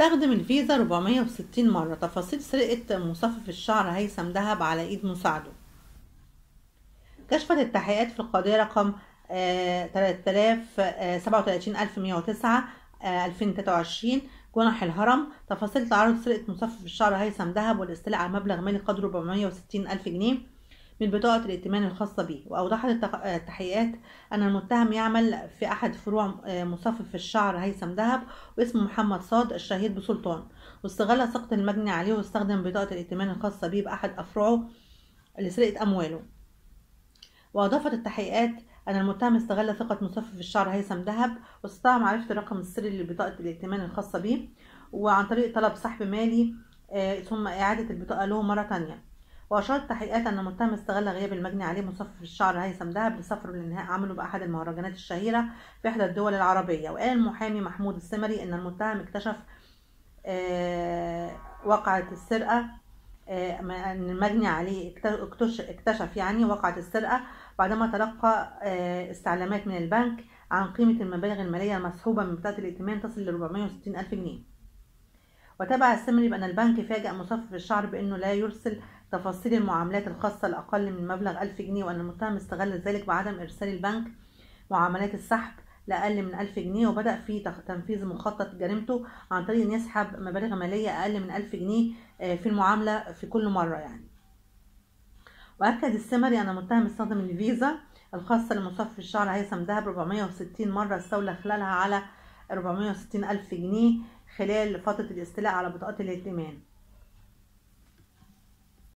استخدم الفيزا 460 مرة تفاصيل سرقة مصفف الشعر هيثم دهب على إيد مساعده كشفت التحقيقات في القضية رقم 3037109 2023 جنح الهرم تفاصيل تعرض سرقة مصفف الشعر هيثم دهب والاستيلاء على مبلغ مالي قدره 460 ألف جنيه من بطاقة الائتمان الخاصة به وأوضحت التحقيقات أن المتهم يعمل في أحد فروع آه، مصفف الشعر هيثم دهب واسمه محمد صاد الشهيد بسلطان واستغل سقط المجني عليه واستخدم بطاقة الائتمان الخاصة به بأحد أفرعه لسرقة أمواله وأضافت التحقيقات أن المتهم استغل ثقة مصفف الشعر هيثم دهب واستطاع معرفة الرقم السري لبطاقة الائتمان الخاصة به وعن طريق طلب سحب مالي آه، ثم إعادة البطاقة له مرة تانية وأشارت تحقيقات أن المتهم استغل غياب المجني عليه مصفف الشعر هيثم دهب لسفره لانهاء عمله بأحد المهرجانات الشهيرة في إحدى الدول العربية وقال المحامي محمود السمري أن المتهم اكتشف آه، وقعة السرقة آه، أن المجني عليه اكتشف يعني وقعة السرقة بعدما تلقى آه، استعلامات من البنك عن قيمة المبالغ المالية المسحوبة من بطاقة الائتمان تصل ل 460 ألف جنيه وتابع السمري بأن البنك فاجأ مصفف الشعر بأنه لا يرسل تفاصيل المعاملات الخاصة لأقل من مبلغ ألف جنيه وأن المتهم استغل ذلك بعدم إرسال البنك معاملات السحب لأقل من ألف جنيه وبدأ في تنفيذ مخطط جريمته عن طريق أن يسحب مبالغ مالية أقل من ألف جنيه آه، في المعاملة في كل مرة يعني وأكد السمري أن المتهم استخدم الفيزا الخاصة لمصفي الشعر هيثم دهب 460 مرة استولى خلالها على 460 ألف جنيه خلال فترة الاستيلاء على بطاقات الائتمان